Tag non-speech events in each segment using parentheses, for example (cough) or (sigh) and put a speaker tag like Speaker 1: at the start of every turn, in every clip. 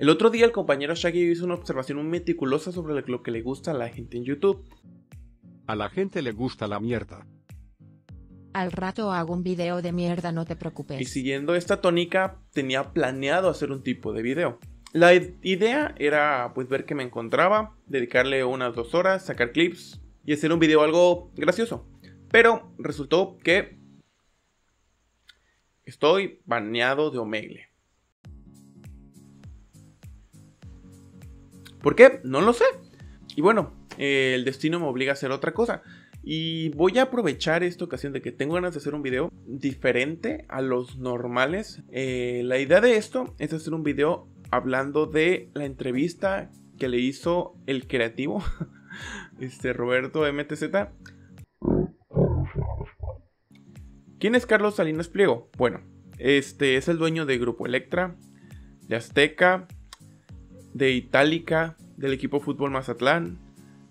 Speaker 1: El otro día el compañero Shaggy hizo una observación muy meticulosa sobre lo que le gusta a la gente en YouTube. A la gente le gusta la mierda. Al rato hago un
Speaker 2: video de mierda, no te preocupes. Y
Speaker 1: siguiendo esta tónica, tenía planeado hacer un tipo de video. La idea era pues ver qué me encontraba, dedicarle unas dos horas, sacar clips, y hacer un video algo gracioso. Pero resultó que estoy baneado de Omegle. ¿Por qué? No lo sé. Y bueno, eh, el destino me obliga a hacer otra cosa. Y voy a aprovechar esta ocasión de que tengo ganas de hacer un video diferente a los normales. Eh, la idea de esto es hacer un video hablando de la entrevista que le hizo el creativo (laughs) este, Roberto MTZ. ¿Quién es Carlos Salinas Pliego? Bueno, este es el dueño de Grupo Electra, de Azteca, de Itálica, del equipo Fútbol Mazatlán,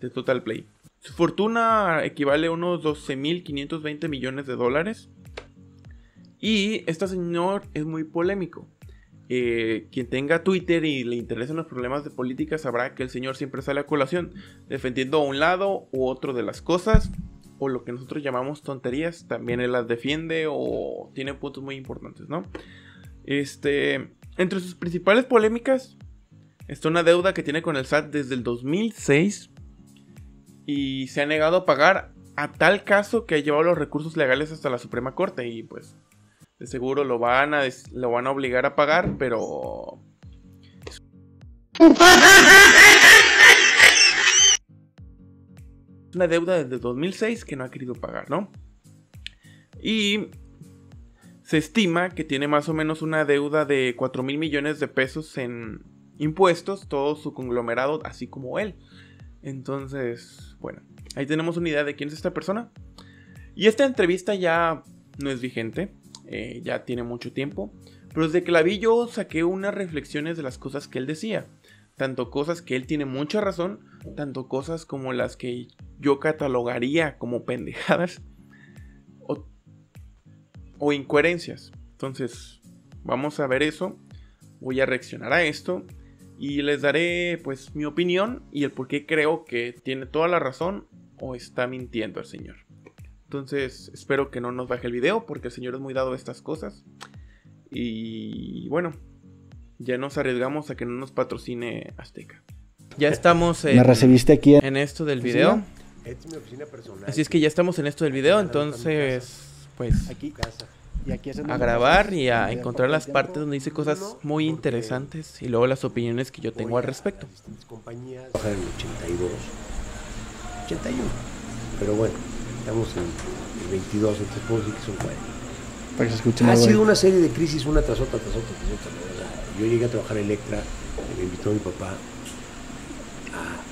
Speaker 1: de Total Play. Su fortuna equivale a unos 12.520 millones de dólares. Y este señor es muy polémico. Eh, quien tenga Twitter y le interesen los problemas de política sabrá que el señor siempre sale a colación defendiendo a un lado u otro de las cosas o lo que nosotros llamamos tonterías, también él las defiende o tiene puntos muy importantes, ¿no? Este, entre sus principales polémicas está una deuda que tiene con el SAT desde el 2006 y se ha negado a pagar a tal caso que ha llevado los recursos legales hasta la Suprema Corte y pues de seguro lo van a, van a obligar a pagar, pero... Una deuda desde 2006 que no ha querido pagar, ¿no? Y se estima que tiene más o menos una deuda de 4 mil millones de pesos en impuestos, todo su conglomerado, así como él. Entonces, bueno, ahí tenemos una idea de quién es esta persona. Y esta entrevista ya no es vigente. Eh, ya tiene mucho tiempo. Pero desde que la vi yo saqué unas reflexiones de las cosas que él decía. Tanto cosas que él tiene mucha razón, tanto cosas como las que yo catalogaría como pendejadas o, o incoherencias. Entonces, vamos a ver eso. Voy a reaccionar a esto y les daré pues mi opinión y el por qué creo que tiene toda la razón o está mintiendo el señor. Entonces, espero que no nos baje el video porque el Señor es muy dado a estas cosas. Y bueno, ya nos arriesgamos a que no nos patrocine Azteca. Ya estamos en, ¿Me recibiste aquí en... esto del video. Así es que ya estamos en esto del video, entonces, pues... Aquí.
Speaker 2: a grabar y a encontrar las partes
Speaker 1: donde dice cosas muy interesantes y luego las opiniones que yo tengo al respecto. Compañías.
Speaker 2: 82,
Speaker 3: 81. Pero bueno estamos en, 22, entonces puedo ha sido una serie de crisis una tras otra, tras otra, tras otra. Yo llegué a trabajar en Electra, me invitó mi papá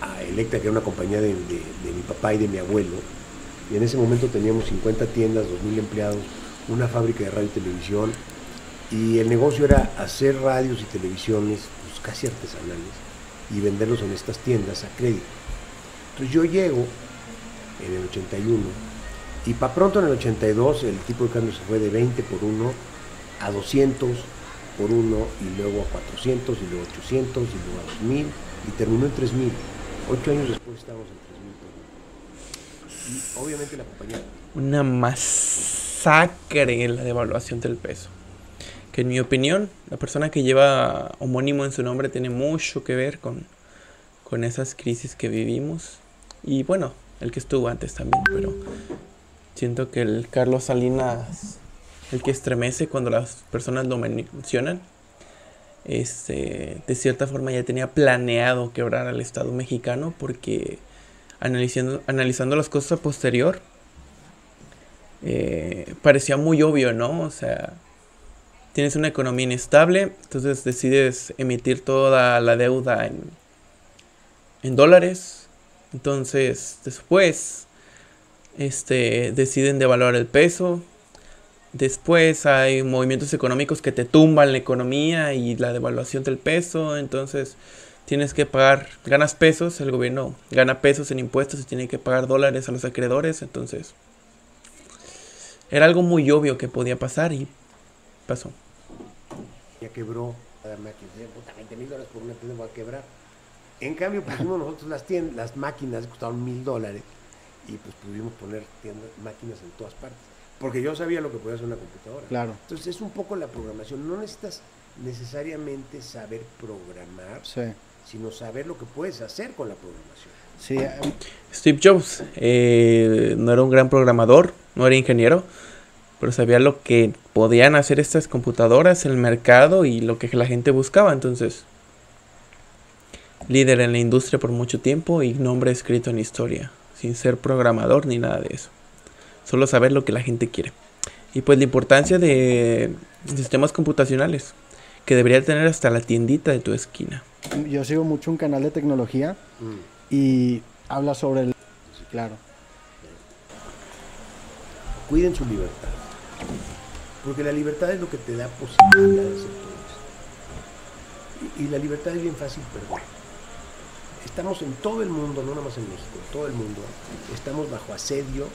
Speaker 3: a, Electra, que era una compañía de, mi papá y de mi abuelo. Y en ese momento teníamos 50 tiendas, 2.000 empleados, una fábrica de radio y televisión. Y el negocio era hacer radios y televisiones pues, casi artesanales y venderlos en estas tiendas a crédito. Entonces yo llego en el 81. Y para pronto en el 82 el tipo de cambio se fue de 20 por 1 a 200 por 1 y luego a 400 y luego a 800 y luego a 2000 y terminó en 3000. Ocho años después estábamos en 3000 1. Y obviamente la compañía...
Speaker 1: Una masacre en la devaluación del peso. Que en mi opinión, la persona que lleva homónimo en su nombre tiene mucho que ver con, con esas crisis que vivimos. Y bueno, el que estuvo antes también, pero siento que el Carlos Salinas, el que estremece cuando las personas lo mencionan, este, de cierta forma ya tenía planeado quebrar al Estado mexicano porque analizando, analizando las cosas a posterior, eh, parecía muy obvio, ¿no? O sea, tienes una economía inestable, entonces decides emitir toda la deuda en, en dólares entonces, después, este, deciden devaluar el peso. Después hay movimientos económicos que te tumban la economía y la devaluación del peso. Entonces, tienes que pagar, ganas pesos, el gobierno gana pesos en impuestos y tiene que pagar dólares a los acreedores. Entonces, era algo muy obvio que podía pasar y pasó.
Speaker 3: Ya quebró, 20 mil dólares por una a quebrar. En cambio pusimos nosotros las las máquinas costaron mil dólares y pues pudimos poner máquinas en todas partes. Porque yo sabía lo que podía hacer una computadora. Claro. Entonces es un poco la programación. No necesitas necesariamente saber programar, sino saber lo que puedes hacer con la programación.
Speaker 1: Eh, Steve Jobs eh, no era un gran programador, no era ingeniero, pero sabía lo que podían hacer estas computadoras, el mercado y lo que la gente buscaba. Entonces, líder en la industria por mucho tiempo y nombre escrito en historia, sin ser programador ni nada de eso. Solo saber lo que la gente quiere. Y pues la importancia de sistemas computacionales, que debería tener hasta la tiendita de tu esquina.
Speaker 2: Yo sigo mucho un canal de tecnología mm. y habla sobre el... Claro.
Speaker 3: Cuiden su libertad. Porque la libertad es lo que te da posibilidades. Y la libertad es bien fácil perder estamos en todo el mundo, no nomás en México, en todo el mundo, estamos bajo asedio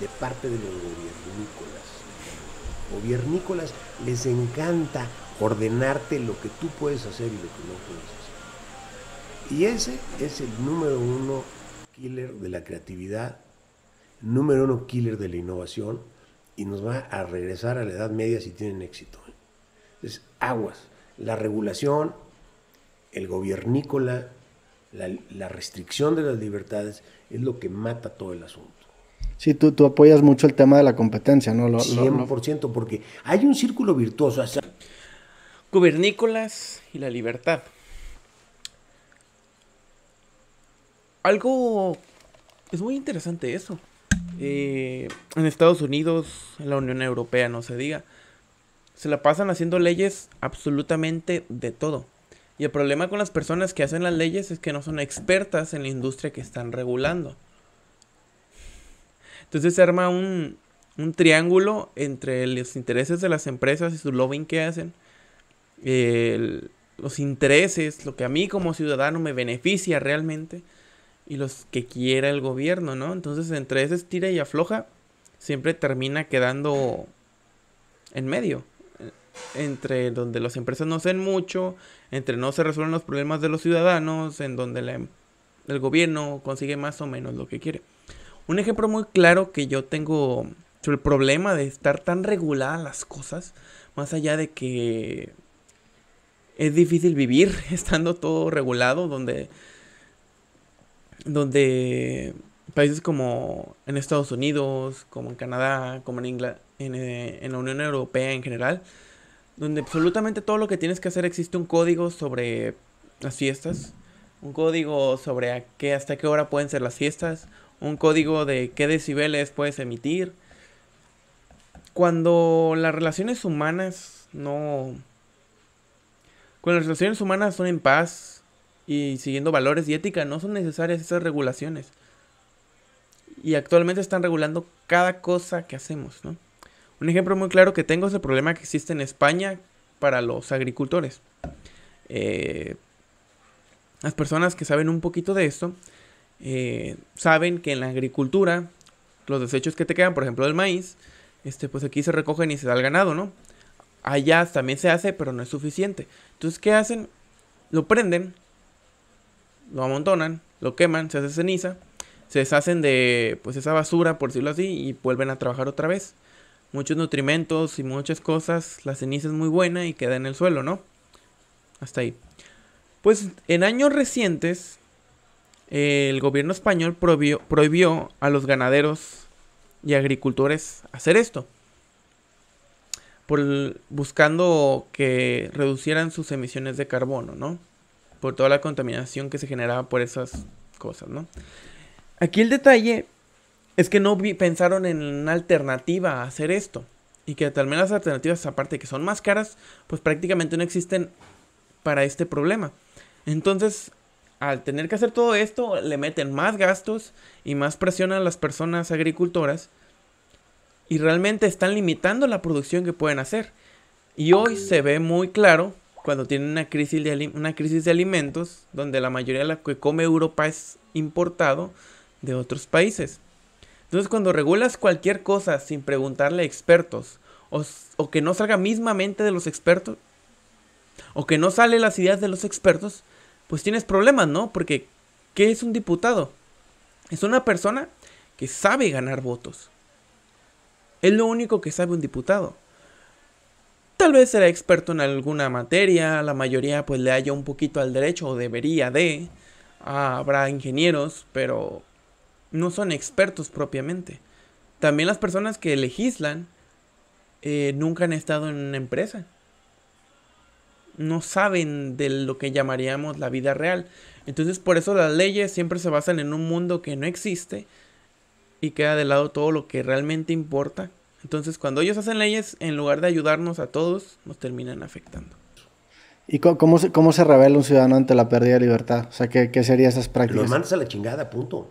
Speaker 3: de parte de los gobiernícolas. Gobiernícolas les encanta ordenarte lo que tú puedes hacer y lo que no puedes hacer. Y ese es el número uno killer de la creatividad, número uno killer de la innovación y nos va a regresar a la Edad Media si tienen éxito. Entonces, ¿eh? aguas, la regulación, el gobiernícola, la, restricción de las libertades es lo
Speaker 1: que mata todo el asunto.
Speaker 2: Sí, tú, tú apoyas mucho el tema de la competencia, ¿no? Lo, 100%, porque hay un círculo
Speaker 1: virtuoso. O Gubernícolas y la libertad. Algo... Es muy interesante eso. Eh, en Estados Unidos, en la Unión Europea, no se diga. Se la pasan haciendo leyes absolutamente de todo. Y el problema con las personas que hacen las leyes es que no son expertas en la industria que están regulando. Entonces se arma un, triángulo entre los intereses de las empresas y su lobbying que hacen, los intereses, lo que a mí como ciudadano me beneficia realmente, y los que quiera el gobierno, ¿no? Entonces entre ese estira y afloja, siempre termina quedando en medio entre donde las empresas no hacen mucho, entre no se resuelven los problemas de los ciudadanos, en donde em-, el gobierno consigue más o menos lo que quiere. Un ejemplo muy claro que yo tengo sobre el problema de estar tan reguladas las cosas, más allá de que es difícil vivir (laughs) estando todo regulado, donde, donde países como en Estados Unidos, como en Canadá, como en, eh, en la Unión Europea en general, donde absolutamente todo lo que tienes que hacer existe un código sobre las fiestas, un código sobre a qué, hasta qué hora pueden ser las fiestas, un código de qué decibeles puedes emitir. Cuando las relaciones humanas no... Cuando las relaciones humanas son en paz y siguiendo valores y ética, no son necesarias esas regulaciones. Y actualmente están regulando cada cosa que hacemos, ¿no? Un ejemplo muy claro que tengo es el problema que existe en España para los agricultores. Eh, las personas que saben un poquito de esto eh, saben que en la agricultura los desechos que te quedan, por ejemplo del maíz, este, pues aquí se recogen y se da al ganado, ¿no? Allá también se hace, pero no es suficiente. Entonces, ¿qué hacen? Lo prenden, lo amontonan, lo queman, se hace ceniza, se deshacen de pues esa basura, por decirlo así, y vuelven a trabajar otra vez muchos nutrimentos y muchas cosas, la ceniza es muy buena y queda en el suelo, ¿no? Hasta ahí. Pues en años recientes, el gobierno español prohibió, a los ganaderos y agricultores hacer esto. Por, buscando que reducieran sus emisiones de carbono, ¿no? Por toda la contaminación que se generaba por esas cosas, ¿no? Aquí el detalle es que no pensaron en una alternativa a hacer esto. Y que también las alternativas, aparte que son más caras, pues prácticamente no existen para este problema. Entonces, al tener que hacer todo esto, le meten más gastos y más presión a las personas agricultoras. Y realmente están limitando la producción que pueden hacer. Y hoy se ve muy claro cuando tienen una crisis de, una crisis de alimentos, donde la mayoría de la que come Europa es importado de otros países. Entonces cuando regulas cualquier cosa sin preguntarle a expertos, o, que no salga mismamente de los expertos, o que no salen las ideas de los expertos, pues tienes problemas, ¿no? Porque, ¿qué es un diputado? Es una persona que sabe ganar votos. Es lo único que sabe un diputado. Tal vez será experto en alguna materia, la mayoría pues le haya un poquito al derecho o debería de. habrá ingenieros, pero no son expertos propiamente. También las personas que legislan eh, nunca han estado en una empresa. No saben de lo que llamaríamos la vida real. Entonces por eso las leyes siempre se basan en un mundo que no existe y queda de lado todo lo que realmente importa. Entonces cuando ellos hacen leyes, en lugar de ayudarnos a todos, nos terminan afectando.
Speaker 2: ¿Y cómo, cómo se, revela un ciudadano ante la pérdida de libertad? O sea, ¿qué, qué serían esas prácticas? Lo mandas
Speaker 1: a la chingada, punto.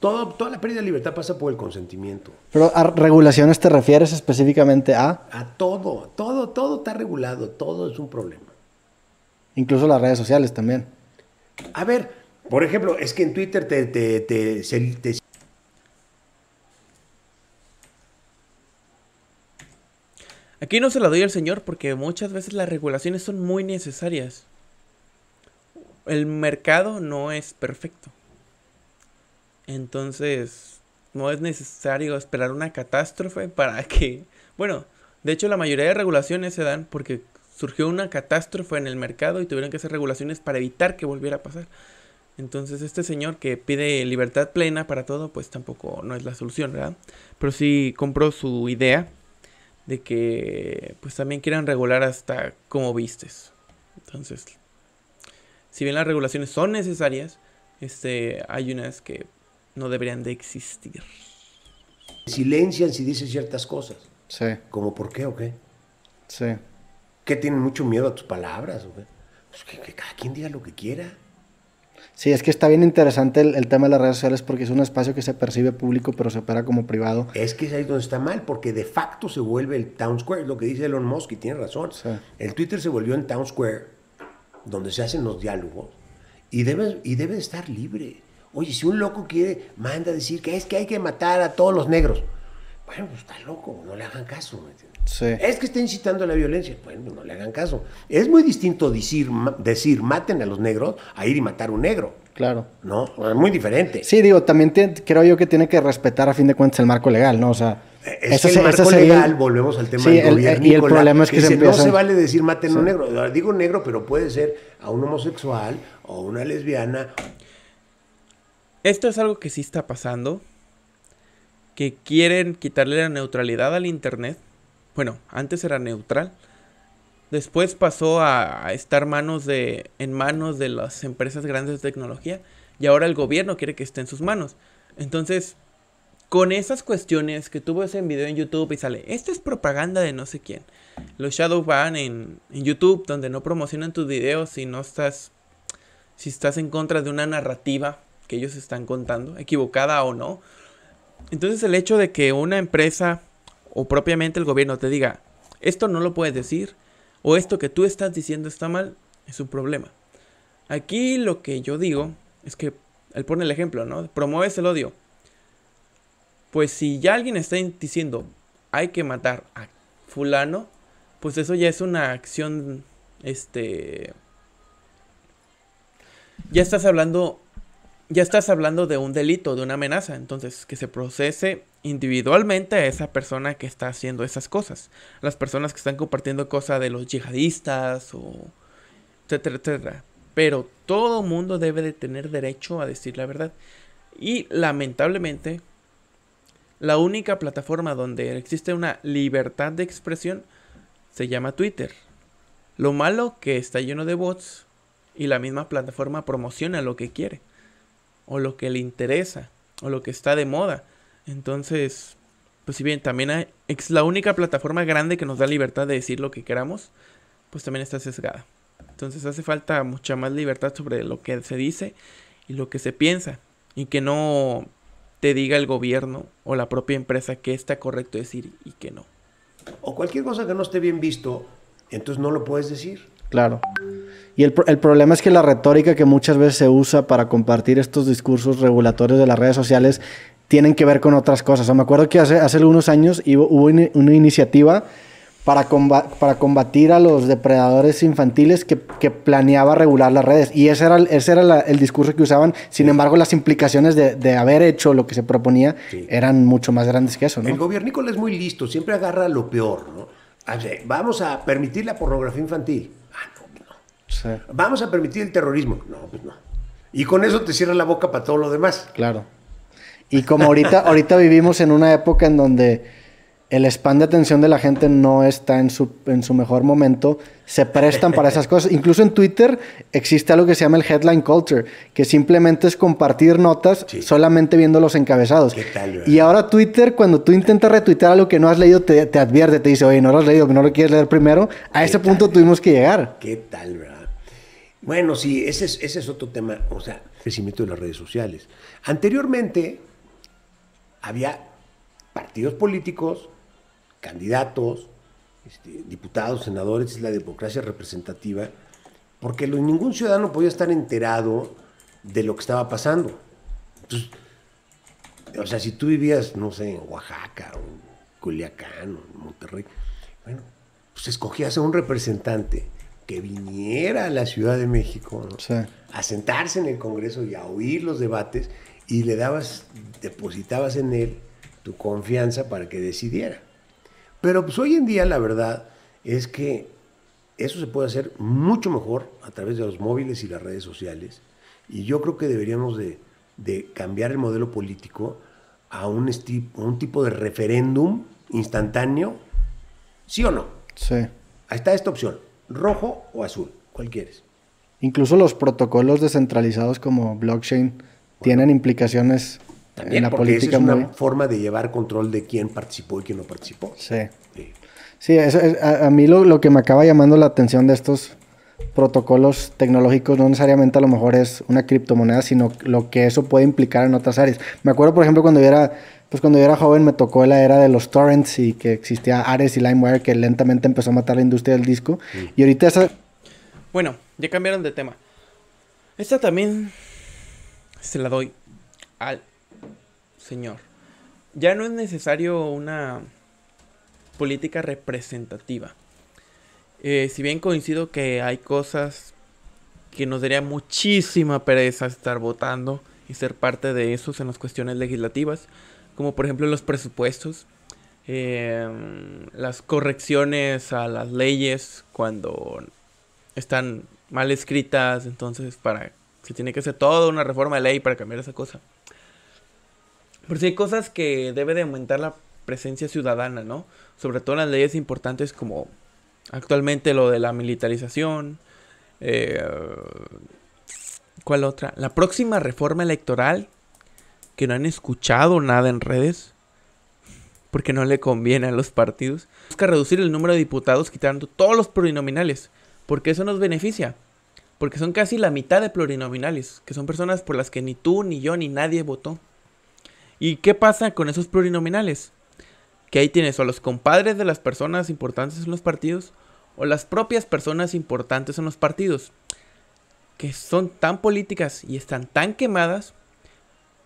Speaker 3: Todo, toda la pérdida de libertad pasa por el consentimiento.
Speaker 2: Pero a regulaciones te refieres específicamente a...
Speaker 3: A todo, todo, todo está regulado, todo es un problema.
Speaker 2: Incluso las redes sociales también.
Speaker 3: A ver, por ejemplo, es que en Twitter te... te, te, te...
Speaker 1: Aquí no se la doy al señor porque muchas veces las regulaciones son muy necesarias. El mercado no es perfecto. Entonces, no es necesario esperar una catástrofe para que, bueno, de hecho la mayoría de regulaciones se dan porque surgió una catástrofe en el mercado y tuvieron que hacer regulaciones para evitar que volviera a pasar. Entonces este señor que pide libertad plena para todo, pues tampoco no es la solución, ¿verdad? Pero sí compró su idea de que pues también quieran regular hasta como vistes. Entonces, si bien las regulaciones son necesarias, este, hay unas que no deberían de existir.
Speaker 3: Silencian si dicen ciertas cosas. Sí.
Speaker 2: ¿Como por qué o qué? Sí. ¿Qué tienen mucho miedo a tus palabras? O Pues que, cada
Speaker 3: quien diga lo que quiera.
Speaker 2: Sí, es que está bien interesante el, tema de las redes sociales porque es un espacio que se percibe público pero se opera como privado.
Speaker 3: Es que es ahí donde está mal porque de facto se vuelve el town square, lo que dice Elon Musk y tiene razón. El Twitter se volvió en town square donde se hacen los diálogos y debe, y debe estar libre. Oye, si un loco quiere, manda a decir que es que hay que matar a todos los negros. Bueno, pues está loco, no le hagan caso. Es que está incitando a la violencia. Bueno, pues, no le hagan caso. Es muy distinto decir, decir maten a los negros a ir y matar a un negro. Claro. No, es muy diferente.
Speaker 2: Sí, digo, también creo yo que tiene que respetar a fin de cuentas el marco legal, ¿no? O sea, eh, es el marco legal, volvemos al tema del gobierno. Eh, y el problema es que, se No se vale
Speaker 3: decir maten a un negro. Digo negro, pero puede ser
Speaker 1: a un homosexual o una lesbiana esto es algo que sí está pasando. Que quieren quitarle la neutralidad al Internet. Bueno, antes era neutral. Después pasó a estar manos de, en manos de las empresas grandes de tecnología. Y ahora el gobierno quiere que esté en sus manos. Entonces, con esas cuestiones que tuvo ese video en YouTube y sale, esto es propaganda de no sé quién. Los shadow van en, en YouTube, donde no promocionan tus videos si no estás, si estás en contra de una narrativa que ellos están contando, equivocada o no. Entonces el hecho de que una empresa o propiamente el gobierno te diga, esto no lo puedes decir, o esto que tú estás diciendo está mal, es un problema. Aquí lo que yo digo es que, él pone el ejemplo, ¿no? Promueves el odio. Pues si ya alguien está diciendo, hay que matar a fulano, pues eso ya es una acción, este... Ya estás hablando ya estás hablando de un delito, de una amenaza. Entonces, que se procese individualmente a esa persona que está haciendo esas cosas. Las personas que están compartiendo cosas de los yihadistas o etcétera, etcétera. Pero todo mundo debe de tener derecho a decir la verdad. Y lamentablemente, la única plataforma donde existe una libertad de expresión se llama Twitter. Lo malo que está lleno de bots y la misma plataforma promociona lo que quiere o lo que le interesa o lo que está de moda. Entonces, pues si bien también es la única plataforma grande que nos da libertad de decir lo que queramos, pues también está sesgada. Entonces hace falta mucha más libertad sobre lo que se dice y lo que se piensa. Y que no te diga el gobierno o la propia empresa que está correcto decir y que no.
Speaker 3: O cualquier cosa que no esté bien visto, entonces no lo puedes decir.
Speaker 2: Claro. Y el, el, problema es que la retórica que muchas veces se usa para compartir estos discursos regulatorios de las redes sociales tienen que ver con otras cosas. me acuerdo que hace, hace algunos años hubo una iniciativa para, para combatir a los depredadores infantiles que, planeaba regular las redes. Y ese era, ese era el discurso que usaban. Sin embargo, las implicaciones de, de, haber hecho lo que se proponía eran mucho más grandes que eso. El
Speaker 3: gobierno es muy listo, siempre agarra lo peor. ¿no? vamos a permitir la pornografía infantil. Vamos a permitir el terrorismo. No, pues no. Y con eso te cierras la boca para todo lo demás. Claro.
Speaker 2: Y como ahorita, (laughs) ahorita vivimos en una época en donde el spam de atención de la gente no está en su, en su mejor momento, se prestan para esas (laughs) cosas. Incluso en Twitter existe algo que se llama el headline culture, que simplemente es compartir notas solamente viendo los encabezados. y ahora Twitter, cuando tú intentas retuitear algo que no has leído, te, advierte, te dice, oye, no lo has leído, no lo quieres leer primero. A ese punto tuvimos que llegar.
Speaker 3: ¿Qué tal, bro? Bueno, sí, ese es, ese es otro tema, o sea, crecimiento de las redes sociales. Anteriormente había partidos políticos, candidatos, este, diputados, senadores, es la democracia representativa, porque ningún ciudadano podía estar enterado de lo que estaba pasando. Entonces, pues, o sea, si tú vivías, no sé, en Oaxaca, o en Culiacán, o en Monterrey, bueno, pues escogías a un representante que viniera a la Ciudad de México a sentarse en el Congreso y a oír los debates y le dabas, depositabas en él tu confianza para que decidiera. Pero pues hoy en día la verdad es que eso se puede hacer mucho mejor a través de los móviles y las redes sociales y yo creo que deberíamos de, cambiar el modelo político a un, a un tipo de referéndum instantáneo, sí o no. Sí. Ahí está esta opción rojo o azul, cuál
Speaker 2: Incluso los protocolos descentralizados como blockchain tienen implicaciones
Speaker 3: en la política. es una forma de llevar control de quién participó y quién no participó. Sí.
Speaker 2: Sí, a, mí lo, lo, que me acaba llamando la atención de estos protocolos tecnológicos no necesariamente a lo mejor es una criptomoneda, sino lo que eso puede implicar en otras áreas. Me acuerdo, por ejemplo, cuando yo era pues cuando yo era joven me tocó la era de los torrents y que existía Ares y LimeWire que lentamente empezó a matar la industria del disco. Mm. Y ahorita esa...
Speaker 1: Bueno, ya cambiaron de tema. Esta también se la doy al señor. Ya no es necesario una política representativa. Eh, si bien coincido que hay cosas que nos daría muchísima pereza estar votando y ser parte de esos en las cuestiones legislativas, como por ejemplo los presupuestos, em, las correcciones a las leyes cuando están mal escritas, entonces para se tiene que hacer toda una reforma de ley para cambiar esa cosa. Pero sí hay cosas que debe de aumentar la presencia ciudadana, ¿no? Sobre todo las leyes importantes como actualmente lo de la militarización, eh, ¿cuál otra? La próxima reforma electoral que no han escuchado nada en redes porque no le conviene a los partidos. Busca reducir el número de diputados quitando todos los plurinominales, porque eso nos beneficia. Porque son casi la mitad de plurinominales, que son personas por las que ni tú, ni yo, ni nadie votó. ¿Y qué pasa con esos plurinominales? Que ahí tienes o a los compadres de las personas importantes en los partidos, o las propias personas importantes en los partidos, que son tan políticas y están tan quemadas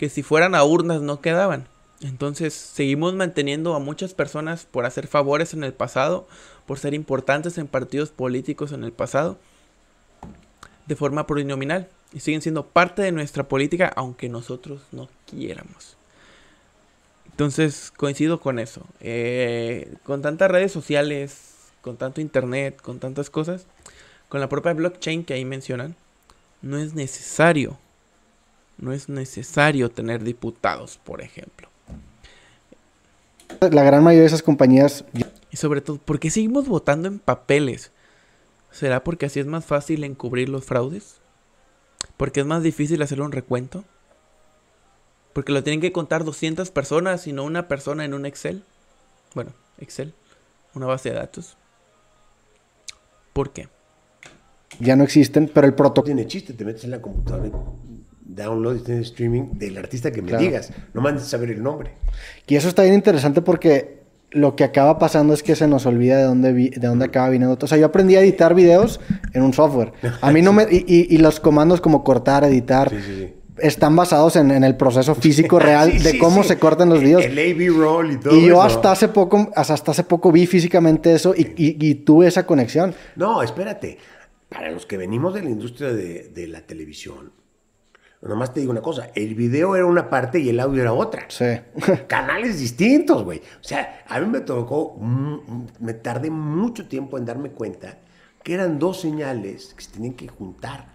Speaker 1: que si fueran a urnas no quedaban. Entonces seguimos manteniendo a muchas personas por hacer favores en el pasado, por ser importantes en partidos políticos en el pasado, de forma plurinominal. Y siguen siendo parte de nuestra política aunque nosotros no quiéramos. Entonces coincido con eso. Eh, con tantas redes sociales, con tanto internet, con tantas cosas, con la propia blockchain que ahí mencionan, no es necesario no es necesario tener diputados, por ejemplo.
Speaker 2: La gran mayoría de esas compañías... Y
Speaker 1: sobre todo, ¿por qué seguimos votando en papeles? ¿Será porque así es más fácil encubrir los fraudes? ¿Porque es más difícil hacer un recuento? Porque lo tienen que contar 200 personas y no una persona en un Excel. Bueno, Excel, una base de datos. ¿Por qué?
Speaker 2: Ya no existen, pero el
Speaker 3: protocolo. Tiene chiste, te metes en la computadora y download streaming del artista que me digas. No mandes saber el nombre.
Speaker 2: Y eso está bien interesante porque lo que acaba pasando es que se nos olvida de dónde, de dónde acaba viniendo. O sea, yo aprendí a editar videos en un software. A mí no me... Y, los comandos como cortar, editar... Están basados en, el proceso físico (laughs) real de cómo se cortan los videos.
Speaker 3: El, roll y todo. Y yo hasta
Speaker 2: hace poco, hasta hace poco vi físicamente eso y, tuve esa conexión.
Speaker 3: No, espérate. Para los que venimos de la industria de, de la televisión, Nomás te digo una cosa, el video era una parte y el audio era otra. Sí. (laughs) Canales distintos, güey. O sea, a mí me tocó, mm, mm, me tardé mucho tiempo en darme cuenta que eran dos señales que se tienen que juntar.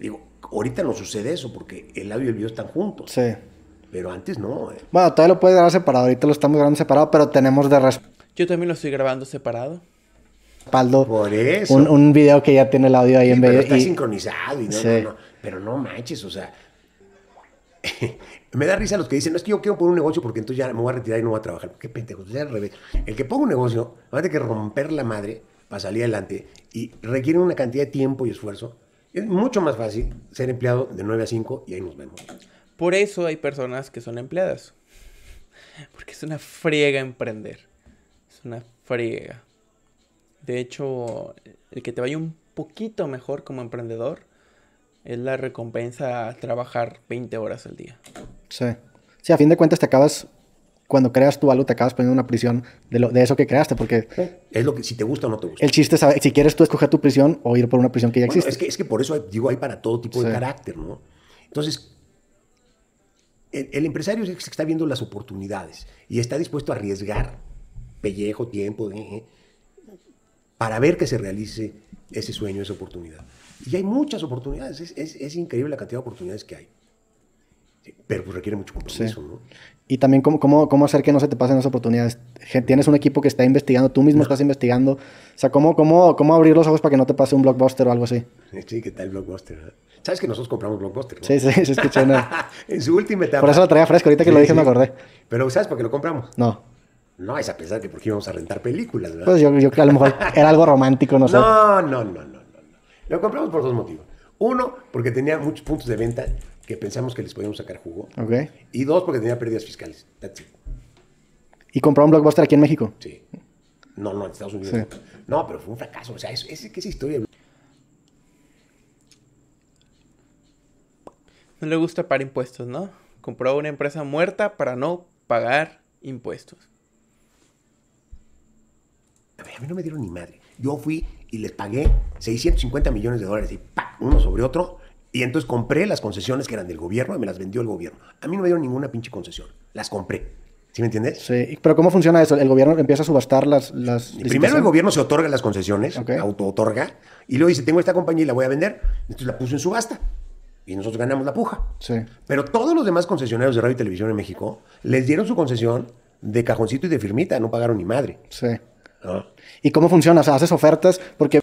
Speaker 3: Digo, ahorita no sucede eso porque el audio y el video están juntos. Sí. Pero antes
Speaker 1: no.
Speaker 2: güey. Eh. Bueno, todavía lo puedes grabar separado, ahorita lo estamos grabando separado, pero tenemos de res...
Speaker 1: Yo también lo estoy grabando separado.
Speaker 2: Paldo. Por
Speaker 1: eso. Un,
Speaker 2: video que ya tiene el audio ahí en medio Está
Speaker 1: sincronizado
Speaker 3: y pero no manches, o sea, (laughs) me da risa los que dicen, no es que yo quiero poner un negocio porque entonces ya me voy a retirar y no voy a trabajar. Qué pendejo, ya al revés. El que ponga un negocio, va que romper la madre para salir adelante y requiere una cantidad de tiempo y esfuerzo. Es mucho más fácil ser empleado de 9 a 5 y ahí nos vemos.
Speaker 1: Por eso hay personas que son empleadas. Porque es una friega emprender. Es una friega. De hecho, el que te vaya un poquito mejor como emprendedor es la recompensa a trabajar 20 horas al día.
Speaker 2: Sí. Sí, a fin de cuentas te acabas, cuando creas tu algo, te acabas poniendo una prisión de, lo, de eso que creaste, porque...
Speaker 3: Es lo que, si te gusta o no te gusta. El
Speaker 2: chiste es, si quieres tú escoger tu prisión o ir por una prisión que ya existe. Es que,
Speaker 3: es que por eso digo, hay para todo tipo de carácter, ¿no? Entonces, el, empresario es que está viendo las oportunidades y está dispuesto a arriesgar pellejo, tiempo, eh, eh, para ver que se realice ese sueño, esa oportunidad. Y hay muchas oportunidades, es, es, increíble la cantidad de oportunidades que hay. Pero pues requiere mucho compromiso,
Speaker 2: Y también ¿cómo, cómo, cómo hacer que no se te pasen las oportunidades. Tienes un equipo que está investigando, tú mismo estás investigando. O sea, ¿cómo, cómo, ¿cómo abrir los ojos para que no te pase un blockbuster o algo así?
Speaker 3: (laughs) Sí, ¿qué tal blockbuster? Ah? Sabes que nosotros compramos blockbuster, sí Sí, sí, se escuchó. (laughs) en su última etapa. Por eso lo traía fresco, ahorita que lo dije me acordé. Pero ¿sabes por qué lo compramos? No. No, es a pesar de que por qué íbamos a rentar películas, ¿verdad? Pues yo,
Speaker 2: yo a lo mejor era algo romántico, no sé. (laughs) no,
Speaker 3: no, no. Lo compramos por dos motivos. Uno, porque tenía muchos puntos de venta que pensamos que les podíamos sacar jugo. Y dos, porque tenía pérdidas fiscales. That's it.
Speaker 2: ¿Y compraron Blockbuster aquí en México? Sí.
Speaker 3: No, no, en
Speaker 1: Estados Unidos. No, pero fue un fracaso. O sea, es, es historia. No le gusta pagar impuestos, ¿no? Compró una empresa muerta para no pagar impuestos.
Speaker 3: a mí no me dieron ni madre. Yo fui y les pagué 650 millones de dólares y uno sobre otro. Y entonces compré las concesiones que eran del gobierno y me las vendió el gobierno. A mí no me dieron ninguna pinche concesión.
Speaker 2: Las compré. ¿Sí me entiendes? Sí. Pero ¿cómo funciona eso? ¿El gobierno empieza a subastar las... las Primero el
Speaker 3: gobierno se otorga las concesiones, auto-otorga, y luego dice, tengo esta compañía y la voy a vender. Entonces la puso en subasta. Y nosotros ganamos la puja. Sí. Pero todos los demás concesionarios de radio y televisión en México les dieron su concesión de cajoncito y de firmita. No pagaron ni madre. Sí. ¿No?
Speaker 2: ¿Y cómo funciona? O sea, haces ofertas porque...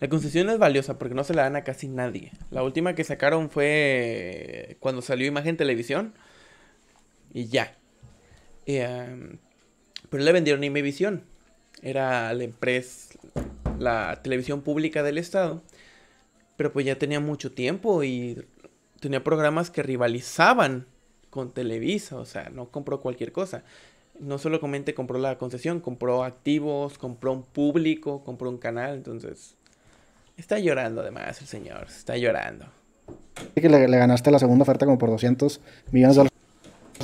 Speaker 1: La concesión es valiosa porque no se la dan a casi nadie. La última que sacaron fue cuando salió Imagen Televisión y ya. Eh, pero le vendieron Imevisión. Era la empresa, la televisión pública del estado. Pero pues ya tenía mucho tiempo y tenía programas que rivalizaban con Televisa, o sea, no compró cualquier cosa no solo Comente compró la concesión, compró activos, compró un público, compró un canal, entonces está llorando además el señor, está llorando.
Speaker 2: que le, ganaste la segunda oferta como por 200 millones de dólares.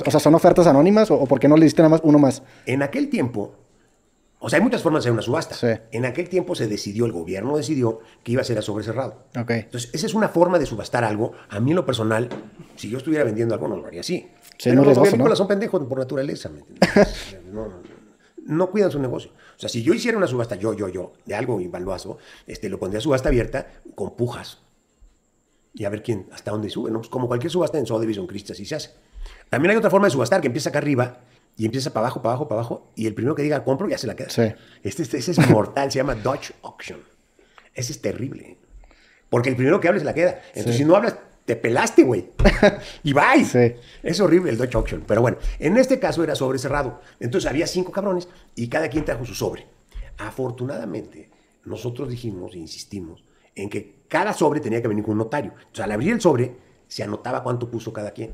Speaker 2: O sea, ¿son ofertas anónimas o, por qué no le diste nada más uno más? En aquel tiempo, o sea, hay
Speaker 3: muchas formas de hacer una subasta. En aquel tiempo se decidió, el gobierno decidió que iba a ser a sobrecerrado. Okay. Entonces, esa es una forma de subastar algo. A mí en lo personal, si yo estuviera vendiendo algo, no lo haría así no los vehículos son pendejos por naturaleza. (laughs) no, cuidan su negocio. O sea, si yo hiciera una subasta, yo, yo, yo, de algo y este, lo pondría a subasta abierta con pujas. Y a ver quién, hasta dónde sube. ¿no? Pues como cualquier subasta en Sotheby's o en Christie's, así se hace. También hay otra forma de subastar que empieza acá arriba y empieza para abajo, para abajo, para abajo. Y el primero que diga compro ya se la queda. Sí. Este, este ese es mortal, se llama Dutch Auction. Ese es terrible. Porque el primero que hable se la queda. Entonces, si no hablas, te pelaste, güey. (laughs) y bye. Es horrible el Dutch Auction. Pero bueno, en este caso era sobre cerrado. Entonces había cinco cabrones y cada quien trajo su sobre. Afortunadamente, nosotros dijimos e insistimos en que cada sobre tenía que venir con un notario. Entonces, al abrir el sobre, se anotaba cuánto puso cada quien.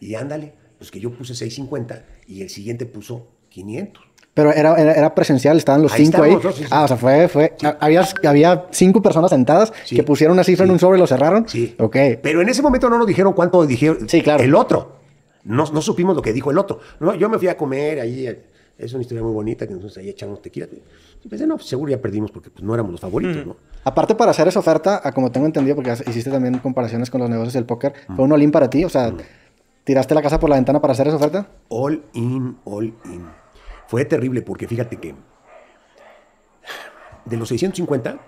Speaker 3: Y ándale, pues que yo puse 650 y el siguiente puso 500.
Speaker 2: Pero era, presencial, estaban los cinco ahí. Ah, o sea, fue, fue. Ah, había, había cinco personas sentadas que pusieron una cifra en un sobre y lo cerraron. Sí. Ok.
Speaker 3: Pero en ese momento no nos dijeron cuánto dijeron sí, claro. el otro. No, supimos lo que dijo el otro. No, yo me fui a comer ahí. Eh, es una historia muy bonita que nosotros ahí echamos tequila. Y pensé, no, seguro ya perdimos porque pues, no éramos los
Speaker 2: favoritos, mm. ¿no? Aparte, para hacer esa oferta, como tengo entendido, porque hiciste también comparaciones con los negocios del póker, fue un all-in para ti. O sea, mm. ¿tiraste la casa por la ventana para hacer esa oferta?
Speaker 3: All-in, all-in. Fue terrible porque fíjate que de los 650,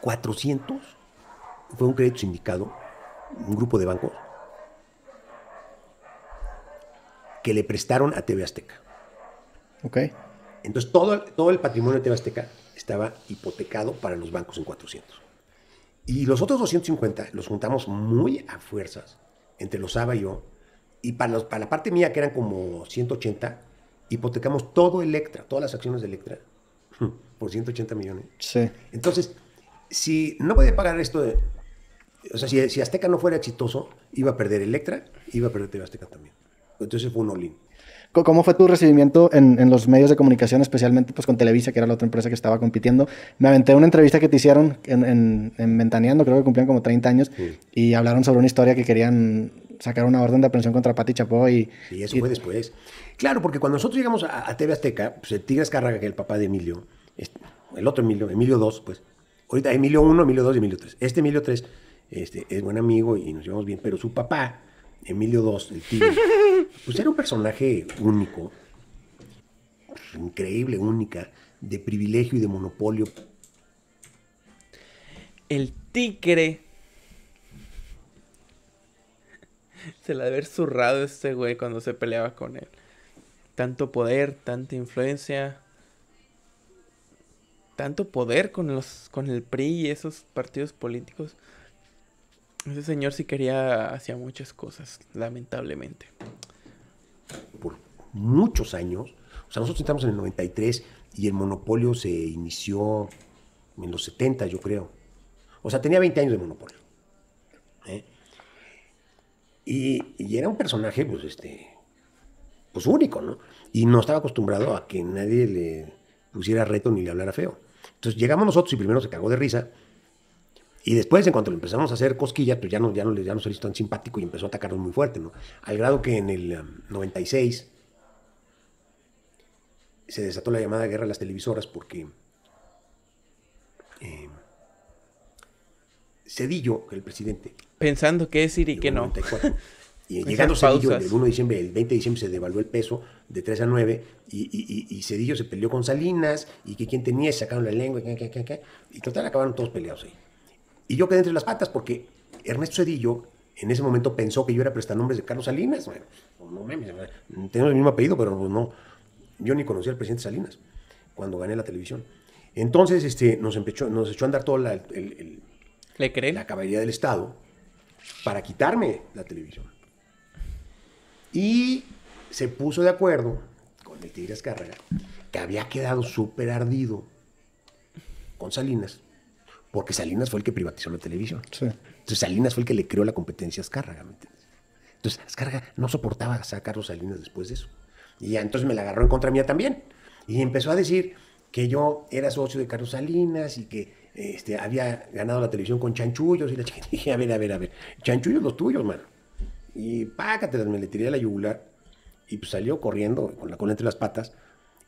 Speaker 3: 400 fue un crédito sindicado, un grupo de bancos, que le prestaron a TV Azteca. Ok. Entonces todo, todo el patrimonio de TV Azteca estaba hipotecado para los bancos en 400. Y los otros 250 los juntamos muy a fuerzas entre los ABA y yo y para, los, para la parte mía, que eran como 180, hipotecamos todo Electra, todas las acciones de Electra, (laughs) por 180 millones. Sí. Entonces, si no podía pagar esto, de, o sea, si, Azteca no fuera exitoso, iba a perder Electra, iba a perder TV Azteca también. Entonces fue un all
Speaker 2: ¿Cómo fue tu recibimiento en, en, los medios de comunicación, especialmente pues, con Televisa, que era la otra empresa que estaba compitiendo? Me aventé una entrevista que te hicieron en, Ventaneando, creo que cumplían como 30 años, y hablaron sobre una historia que querían Sacar una orden de aprehensión contra Pati Chapoy.
Speaker 3: Y, eso fue después. Claro, porque cuando nosotros llegamos a, TV Azteca, pues el Tigres Carraga, que es el papá de Emilio, el otro Emilio, Emilio II, pues, ahorita Emilio I, Emilio II y Emilio III. Este Emilio 3 este, es buen amigo y nos llevamos bien, pero su papá, Emilio 2, el Tigre, (laughs) pues era un personaje único, increíble, única, de privilegio y de monopolio.
Speaker 1: El Tigre (laughs) se la de haber zurrado este güey cuando se peleaba con él. Tanto poder, tanta influencia. Tanto poder con los con el PRI y esos partidos políticos. Ese señor sí quería hacía muchas cosas, lamentablemente.
Speaker 3: Por muchos años, o sea, nosotros estamos en el 93 y el monopolio se inició en los 70, yo creo. O sea, tenía 20 años de monopolio. Y, era un personaje, pues, este, pues único, ¿no? Y no estaba acostumbrado a que nadie le pusiera reto ni le hablara feo. Entonces llegamos nosotros y primero se cagó de risa. Y después, en cuanto le empezamos a hacer cosquillas, pues ya no, ya no, ya no hizo tan simpático y empezó a atacarnos muy fuerte, ¿no? Al grado que en el 96 um, se desató la llamada guerra de las televisoras porque Cedillo, el presidente.
Speaker 1: Pensando qué decir y qué no. Y (laughs) llegando Cedillo, el 1
Speaker 3: de diciembre, el 20 de diciembre se devaluó el peso de 3 a 9 y, Cedillo se peleó con Salinas y que quien tenía sacaron la lengua y total acabaron todos peleados ahí. Y yo quedé entre las patas porque Ernesto Cedillo en ese momento pensó que yo era prestanombres de Carlos Salinas. Bueno, pues no, tenemos el mismo apellido, pero pues no. Yo ni conocía al presidente Salinas cuando gané la televisión. Entonces este, nos, empechó, nos echó a andar todo el ¿Le La caballería del Estado para quitarme la televisión. Y se puso de acuerdo con el Tigres Carrera, que había quedado súper ardido con Salinas, porque Salinas fue el que privatizó la televisión. Entonces Salinas fue el que le creó la competencia a Azcárraga, Entonces Azcárraga no soportaba a Carlos Salinas después de eso. Y entonces me la agarró en contra mía también. Y empezó a decir que yo era socio de Carlos Salinas y que este, había ganado la televisión con chanchullos y la (laughs) dije, a ver, a ver, a ver, chanchullos los tuyos, mano. Y pácatelas, me le tiré la yugular y pues salió corriendo con la cola entre las patas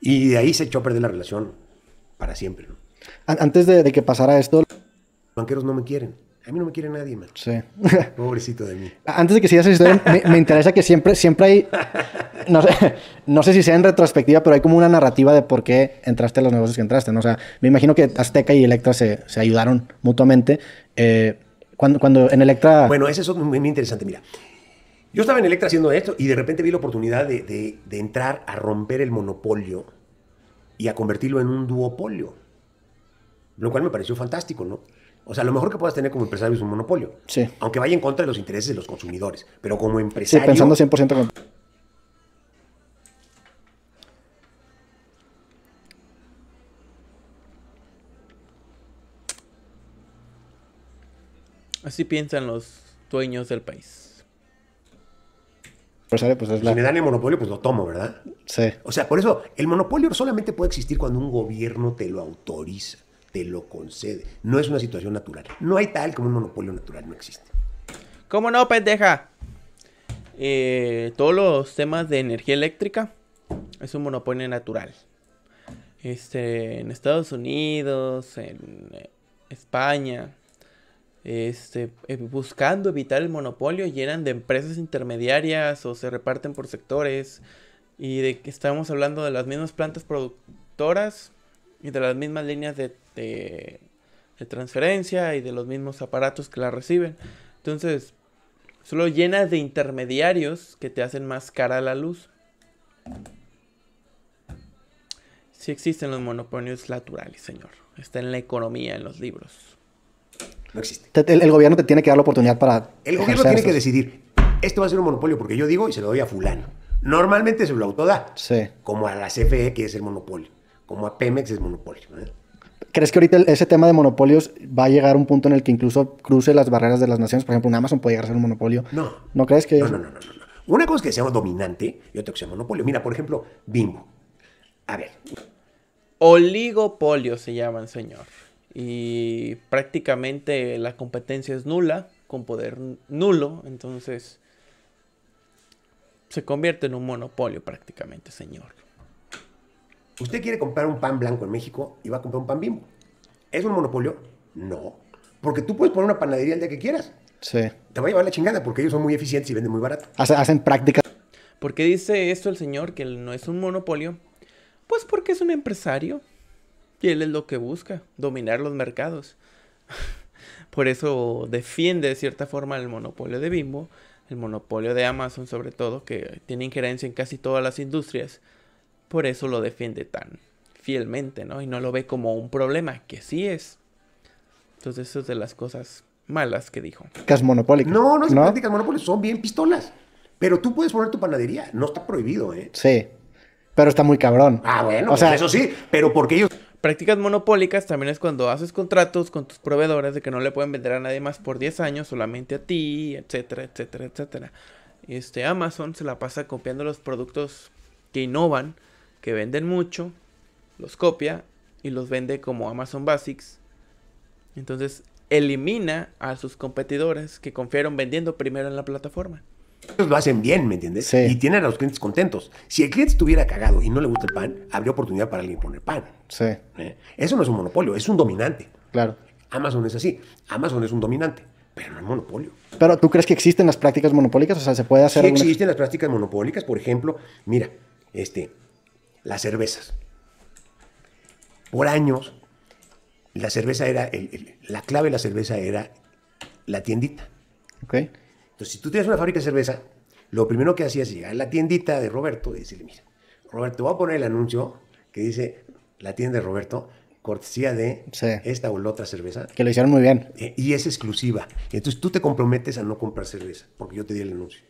Speaker 3: y de ahí se echó a perder la relación para siempre.
Speaker 2: Antes de, de que pasara esto... Los banqueros no me quieren a
Speaker 3: mí no me quiere nadie, man.
Speaker 2: Sí. (laughs)
Speaker 3: Pobrecito de mí.
Speaker 2: Antes de que sigas esa me, interesa que siempre, siempre hay, no sé, si sea en retrospectiva, pero hay como una narrativa de por qué entraste a los negocios que entraste, ¿no? O sea, me imagino que Azteca y Electra se, ayudaron mutuamente. Eh, cuando, cuando en Electra... Bueno,
Speaker 3: ese es muy, muy interesante, mira. Yo estaba en Electra haciendo esto y de repente vi la oportunidad de entrar a romper el monopolio y a convertirlo en un duopolio. Lo cual me pareció fantástico, ¿no? O sea, lo mejor que puedas tener como empresario es un monopolio. Sí. Aunque vaya en contra de los intereses de los consumidores. Pero como empresario. Sí, pensando 100%
Speaker 1: Así piensan los dueños del país.
Speaker 3: Pues, pues es la... Si me dan el monopolio, pues lo tomo, ¿verdad? Sí. O sea, por eso el monopolio solamente puede existir cuando un gobierno te lo autoriza te lo concede. No es una situación natural. No hay tal como un monopolio natural, no existe.
Speaker 1: ¿Cómo no, pendeja? Eh, todos los temas de energía eléctrica es un monopolio natural. Este, en Estados Unidos, en eh, España, este, eh, buscando evitar el monopolio, llenan de empresas intermediarias o se reparten por sectores. Y de que estamos hablando de las mismas plantas productoras y de las mismas líneas de de, transferencia y de los mismos aparatos que la reciben. Entonces, solo llenas de intermediarios que te hacen más cara la luz. si existen los monopolios naturales, señor. Está en la economía, en los libros.
Speaker 3: No existe. El,
Speaker 2: gobierno te tiene que dar la oportunidad para. El gobierno tiene que decidir.
Speaker 3: Esto va a ser un monopolio porque yo digo y se lo doy a fulano. Normalmente se lo autoda. Sí. Como a la CFE, que es el monopolio. Como a Pemex es monopolio.
Speaker 2: ¿Crees que ahorita ese tema de monopolios va a llegar a un punto en el que incluso cruce las barreras de las naciones? Por ejemplo, un Amazon puede llegar a ser un monopolio. No. ¿No crees que.? No, no, no,
Speaker 3: no. Una cosa es que sea dominante y otra que sea monopolio. Mira, por ejemplo, Bingo. A ver.
Speaker 1: Oligopolio se llaman, señor. Y prácticamente la competencia es nula, con poder nulo. Entonces. Se convierte en un monopolio prácticamente, señor.
Speaker 3: Usted quiere comprar un pan blanco en México y va a comprar un pan bimbo. ¿Es un monopolio? No. Porque tú puedes poner una panadería el día que quieras.
Speaker 2: Sí. Te va a llevar la
Speaker 3: chingada porque ellos son muy eficientes y venden muy barato.
Speaker 2: Hacen prácticas.
Speaker 1: ¿Por qué dice esto el señor que no es un monopolio? Pues porque es un empresario. Y él es lo que busca, dominar los mercados. (laughs) Por eso defiende de cierta forma el monopolio de Bimbo, el monopolio de Amazon sobre todo, que tiene injerencia en casi todas las industrias por eso lo defiende tan fielmente, ¿no? Y no lo ve como un problema, que sí es. Entonces, eso es de las cosas malas que dijo.
Speaker 2: Prácticas monopólicas. No, no prácticas
Speaker 3: monopólicas, son bien pistolas. Pero
Speaker 1: tú puedes poner tu panadería, no está prohibido, ¿eh?
Speaker 3: Sí, pero está
Speaker 2: muy cabrón. Ah, bueno, o sea, eso sí, pero
Speaker 1: porque ellos... Prácticas monopólicas también es cuando haces contratos con tus proveedores de que no le pueden vender a nadie más por 10 años, solamente a ti, etcétera, etcétera, etcétera. Este Amazon se la pasa copiando los productos que innovan que venden mucho, los copia y los vende como Amazon Basics. Entonces elimina a sus competidores que confiaron vendiendo primero en la plataforma.
Speaker 3: Ellos lo hacen bien, ¿me entiendes? Y tienen a los clientes contentos. Si el cliente estuviera cagado y no le gusta el pan, habría oportunidad para alguien poner pan. Sí. ¿Eh? Eso no es un monopolio, es un dominante. Claro. Amazon es así. Amazon es un dominante, pero no es monopolio.
Speaker 2: Pero ¿tú crees que existen las prácticas monopólicas? O sea, ¿se puede hacer sí
Speaker 3: existen las prácticas monopólicas. Por ejemplo, mira, este, las cervezas. Por años, la cerveza era, la clave de la cerveza era la tiendita. Okay. Entonces, si tú tienes una fábrica de cerveza, lo primero que hacías es llegar a la tiendita de Roberto y decirle, mira, Roberto, voy a poner el anuncio que dice la tienda de Roberto, cortesía de esta o la otra cerveza. Que lo hicieron muy bien. Eh, y es exclusiva. Entonces tú te comprometes a no comprar cerveza, porque yo te di el anuncio.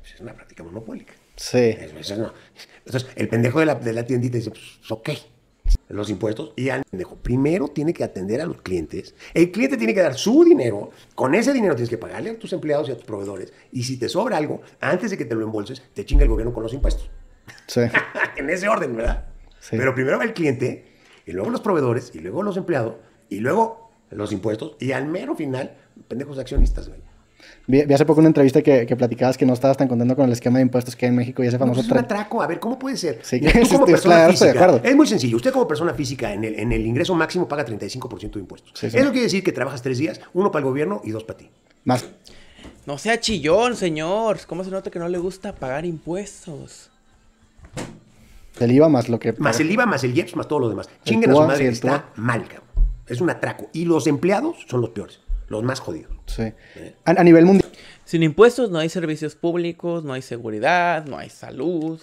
Speaker 3: Pues, es una práctica monopólica. Sí. Entonces, el pendejo de la, de tiendita dice, pues, ok, los impuestos y al pendejo. Primero tiene que atender a los clientes. El cliente tiene que dar su dinero. Con ese dinero tienes que pagarle a tus empleados y a tus proveedores. Y si te sobra algo, antes de que te lo embolses, te chinga el gobierno con los impuestos. Sí. (laughs) en ese orden, ¿verdad? Sí. Pero primero va el cliente, y luego los proveedores, y luego los empleados, y luego los impuestos, y al mero final, pendejos accionistas, güey.
Speaker 2: Vi, hace poco una entrevista que, platicabas que no estabas tan contento con el esquema de impuestos que hay en México y ese pues famoso... es un
Speaker 3: atraco, a ver, ¿cómo puede ser? Es muy sencillo, usted como persona física en el, ingreso máximo paga 35% de impuestos. Eso quiere
Speaker 1: decir que trabajas tres días, uno para el gobierno y dos para ti. Más. No sea chillón, señor. ¿Cómo se nota que no le gusta pagar impuestos?
Speaker 2: El IVA más lo que... Más el
Speaker 3: IVA, más el IEPS, más todo lo demás. Chinguen a su madre, está mal, cabrón. Es un atraco. Y los empleados son los peores los más jodidos. Sí. Eh. A, a nivel mundial.
Speaker 1: Sin impuestos no hay servicios públicos, no hay seguridad, no hay salud.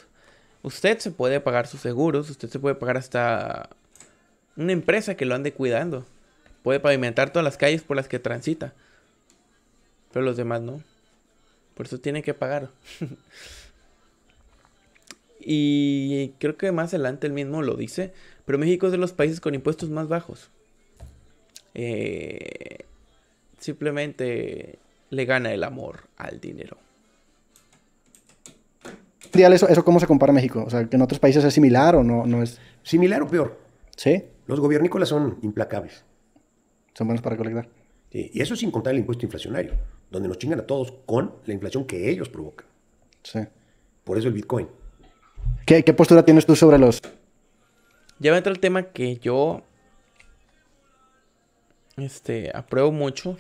Speaker 1: Usted se puede pagar sus seguros, usted se puede pagar hasta una empresa que lo ande cuidando. Puede pavimentar todas las calles por las que transita. Pero los demás no. Por eso tiene que pagar. (laughs) y creo que más adelante él mismo lo dice. Pero México es de los países con impuestos más bajos. Eh, Simplemente le gana el amor al dinero.
Speaker 2: Eso, ¿Eso cómo se compara a México? O sea, ¿que en otros países es similar o no, no es...? Similar o peor. ¿Sí?
Speaker 3: Los gobiernícolas son implacables. Son buenos para recolectar. Sí, y eso sin contar el impuesto inflacionario, donde nos chingan a todos con la inflación
Speaker 1: que ellos provocan.
Speaker 2: Sí. Por eso el Bitcoin. ¿Qué, postura tienes tú sobre los...?
Speaker 1: Ya va a entrar el tema que yo... Este, apruebo mucho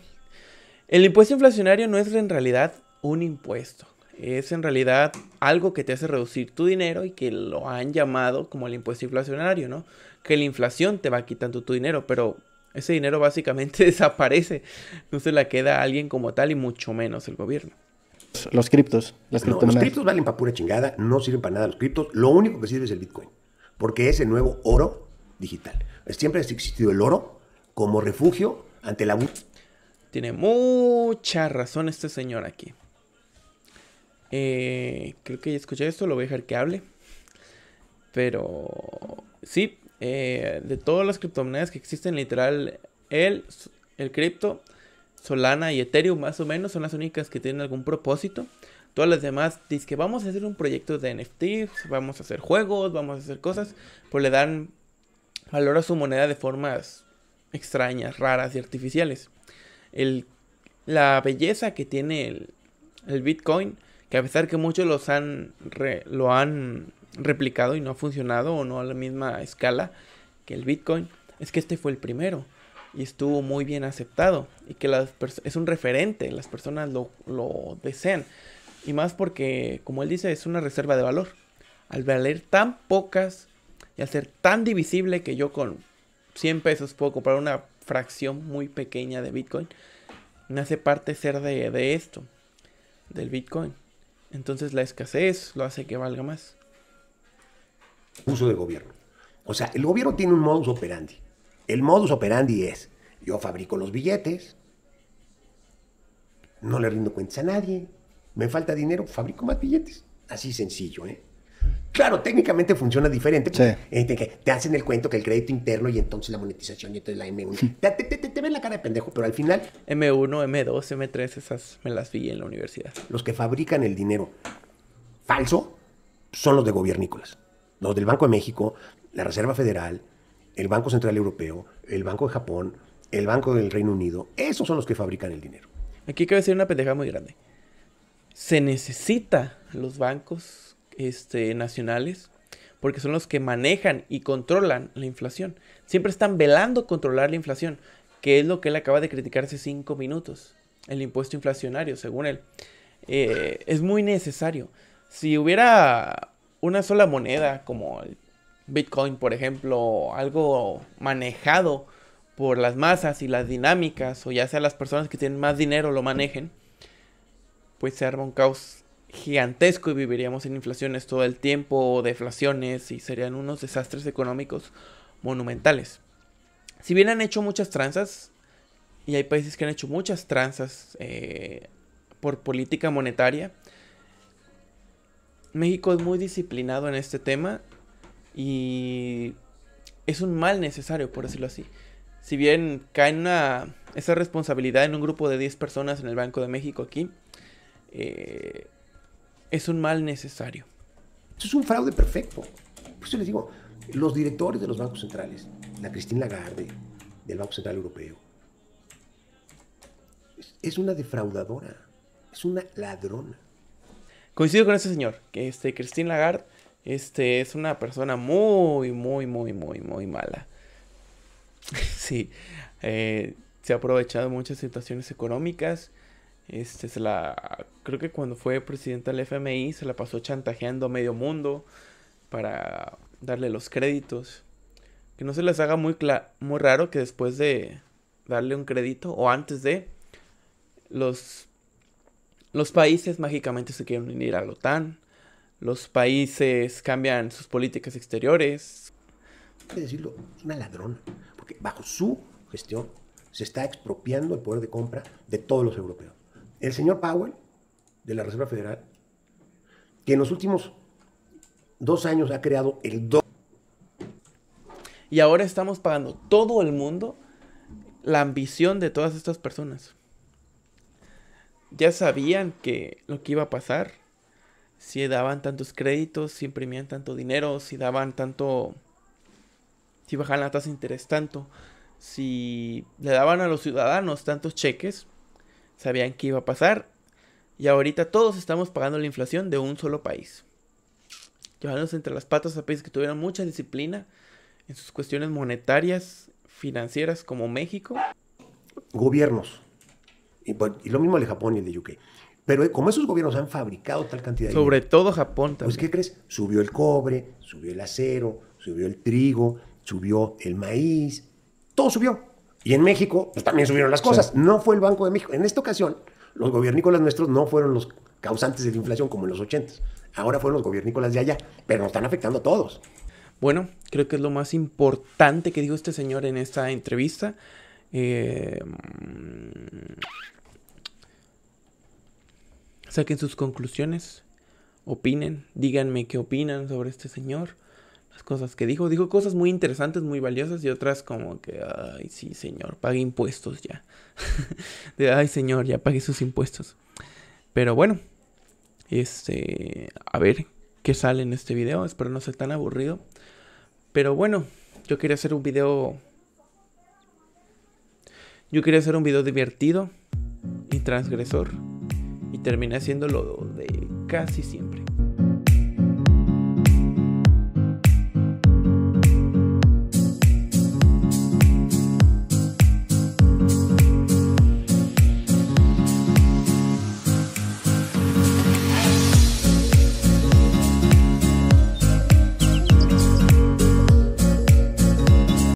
Speaker 1: el impuesto inflacionario no es en realidad un impuesto, es en realidad algo que te hace reducir tu dinero y que lo han llamado como el impuesto inflacionario, ¿no? Que la inflación te va quitando tu dinero, pero ese dinero básicamente (laughs) desaparece, no se la queda a alguien como tal y mucho menos el gobierno.
Speaker 2: Los criptos, las
Speaker 3: no, Los criptos valen para pura chingada, no sirven para nada los criptos, lo único que sirve es el Bitcoin, porque es el nuevo oro digital. Siempre ha existido el oro como refugio
Speaker 1: ante la tiene mucha razón este señor aquí. Eh, creo que ya escuché esto, lo voy a dejar que hable. Pero sí, eh, de todas las criptomonedas que existen, literal, el, el cripto, Solana y Ethereum más o menos son las únicas que tienen algún propósito. Todas las demás dicen que vamos a hacer un proyecto de NFT, vamos a hacer juegos, vamos a hacer cosas, pues le dan valor a su moneda de formas extrañas, raras y artificiales el, la belleza que tiene el, Bitcoin, que a pesar que muchos los han lo han replicado y no ha funcionado o no a la misma escala que el Bitcoin, es que este fue el primero y estuvo muy bien aceptado y que las es un referente, las personas lo, lo desean. Y más porque, como él dice, es una reserva de valor. Al valer tan pocas y al ser tan divisible que yo con 100 pesos puedo comprar una fracción muy pequeña de Bitcoin, no hace parte ser de, de esto, del Bitcoin. Entonces la escasez lo hace que valga más.
Speaker 3: Uso de gobierno. O sea, el gobierno tiene un modus operandi. El modus operandi es, yo fabrico los billetes, no le rindo cuentas a nadie, me falta dinero, fabrico más billetes. Así sencillo, ¿eh? Claro, técnicamente funciona diferente. Este, te hacen el cuento que el crédito interno y entonces la monetización y entonces la M1. te, ven
Speaker 1: la cara de pendejo, pero al final... M1, M2, M3, esas me las vi en la universidad. Los que
Speaker 3: fabrican el dinero falso son los de gobiernícolas. Los del Banco de México, la Reserva Federal, el Banco Central Europeo, el Banco de Japón, el Banco del Reino Unido. Esos son los que fabrican el dinero.
Speaker 1: Aquí cabe decir una pendeja muy grande. Se necesita los bancos este, nacionales, porque son los que manejan y controlan la inflación. Siempre están velando controlar la inflación, que es lo que él acaba de criticar hace cinco minutos, el impuesto inflacionario, según él. Eh, es muy necesario. Si hubiera una sola moneda, como el Bitcoin, por ejemplo, algo manejado por las masas y las dinámicas, o ya sea las personas que tienen más dinero lo manejen, pues se arma un caos gigantesco y viviríamos en inflaciones todo el tiempo o deflaciones y serían unos desastres económicos monumentales. Si bien han hecho muchas tranzas, y hay países que han hecho muchas tranzas eh, por política monetaria, México es muy disciplinado en este tema y es un mal necesario, por decirlo así. Si bien cae una, esa responsabilidad en un grupo de 10 personas en el Banco de México aquí, eh, es un mal necesario. Eso es un fraude perfecto. Por eso les digo,
Speaker 3: los directores de los bancos centrales, la Cristina Lagarde, del Banco Central Europeo,
Speaker 1: es una defraudadora, es una ladrona. Coincido con ese señor, que este, Christine Lagarde este, es una persona muy, muy, muy, muy, muy mala. (laughs) sí, eh, se ha aprovechado muchas situaciones económicas este, la, creo que cuando fue presidenta del FMI se la pasó chantajeando a medio mundo para darle los créditos. Que no se les haga muy, muy raro que después de darle un crédito o antes de los, los países mágicamente se quieren unir a la OTAN. Los países cambian sus políticas exteriores. Hay que decirlo,
Speaker 3: es una ladrona, porque bajo su gestión se está expropiando el poder de compra de todos los europeos el señor Powell, de la Reserva
Speaker 1: Federal, que en los últimos dos años ha creado el Y ahora estamos pagando todo el mundo la ambición de todas estas personas. Ya sabían que lo que iba a pasar, si daban tantos créditos, si imprimían tanto dinero, si daban tanto, si bajaban la tasa de interés tanto, si le daban a los ciudadanos tantos cheques, sabían que iba a pasar y ahorita todos estamos pagando la inflación de un solo país. Llevándonos entre las patas a países que tuvieron mucha disciplina en sus cuestiones monetarias, financieras como México.
Speaker 3: Gobiernos. Y, lo mismo el de Japón y el de UK. Pero eh, como esos gobiernos han fabricado tal cantidad de... Sobre
Speaker 1: todo Japón también. Pues ¿qué
Speaker 3: crees? Subió el cobre, subió el acero, subió el trigo, subió el maíz, todo subió. Y en México pues, también subieron las cosas. No fue el Banco de México. En esta ocasión, los gobiernícolas nuestros no fueron los causantes
Speaker 1: de la inflación como en los 80. Ahora fueron los gobiernícolas de allá, pero nos están afectando a todos. Bueno, creo que es lo más importante que dijo este señor en esta entrevista. Eh, mm, saquen sus conclusiones, opinen, díganme qué opinan sobre este señor las cosas que dijo. Dijo cosas muy interesantes, muy valiosas y otras como que, ay, sí, señor, pague impuestos ya. (laughs) de, ay, señor, ya pague sus impuestos. Pero bueno, este, a ver qué sale en este video. Espero no sea tan aburrido. Pero bueno, yo quería hacer un video... Yo quería hacer un video divertido y transgresor. Y terminé haciéndolo de casi siempre.